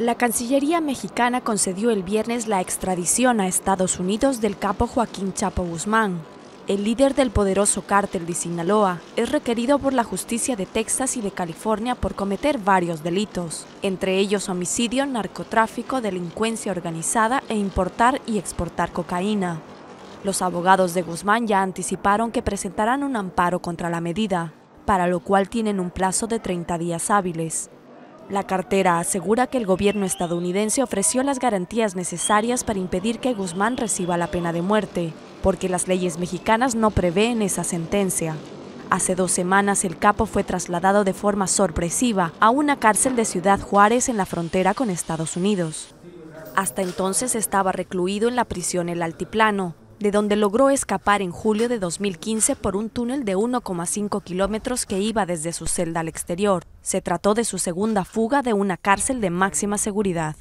La Cancillería mexicana concedió el viernes la extradición a Estados Unidos del capo Joaquín Chapo Guzmán. El líder del poderoso cártel de Sinaloa es requerido por la justicia de Texas y de California por cometer varios delitos, entre ellos homicidio, narcotráfico, delincuencia organizada e importar y exportar cocaína. Los abogados de Guzmán ya anticiparon que presentarán un amparo contra la medida, para lo cual tienen un plazo de 30 días hábiles. La cartera asegura que el gobierno estadounidense ofreció las garantías necesarias para impedir que Guzmán reciba la pena de muerte, porque las leyes mexicanas no prevén esa sentencia. Hace dos semanas el capo fue trasladado de forma sorpresiva a una cárcel de Ciudad Juárez en la frontera con Estados Unidos. Hasta entonces estaba recluido en la prisión El Altiplano, de donde logró escapar en julio de 2015 por un túnel de 1,5 kilómetros que iba desde su celda al exterior. Se trató de su segunda fuga de una cárcel de máxima seguridad.